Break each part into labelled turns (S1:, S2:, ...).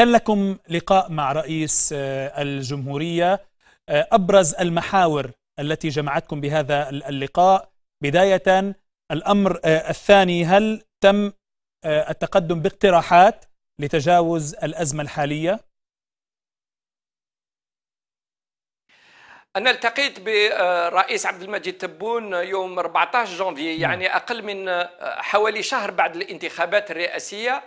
S1: كان لكم لقاء مع رئيس آه، الجمهورية آه، أبرز المحاور التي جمعتكم بهذا اللقاء بداية الأمر آه، الثاني هل تم التقدم باقتراحات لتجاوز الأزمة الحالية؟
S2: أنا التقيت بالرئيس عبد المجيد تبون يوم 14 جانفي نعم. يعني أقل من حوالي شهر بعد الانتخابات الرئاسية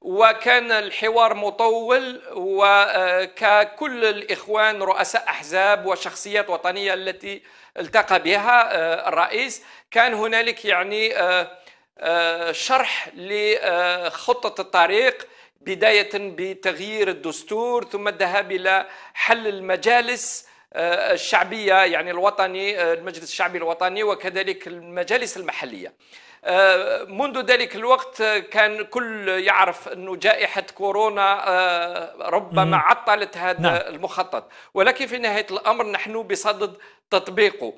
S2: وكان الحوار مطول وككل الإخوان رؤساء أحزاب وشخصيات وطنية التي التقى بها آه، الرئيس كان هنالك يعني آه، آه، شرح لخطة الطريق بداية بتغيير الدستور ثم الذهاب إلى حل المجالس آه، الشعبيه يعني الوطني آه، المجلس الشعبي الوطني وكذلك المجالس المحليه آه، منذ ذلك الوقت كان كل يعرف أن جائحة كورونا ربما عطلت هذا نعم. المخطط ولكن في نهاية الأمر نحن بصدد تطبيقه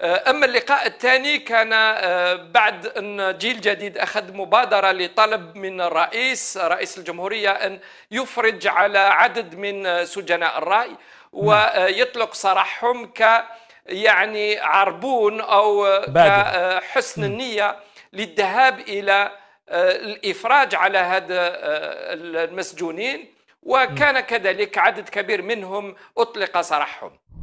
S2: آه، أما اللقاء الثاني كان آه، بعد أن جيل جديد أخذ مبادرة لطلب من الرئيس رئيس الجمهورية أن يفرج على عدد من سجناء الرأي نعم. ويطلق سراحهم ك يعني عربون أو كحسن نعم. النية للذهاب إلى آه، الإفراج على هذا المسجونين وكان نعم. كذلك عدد كبير منهم أطلق سراحهم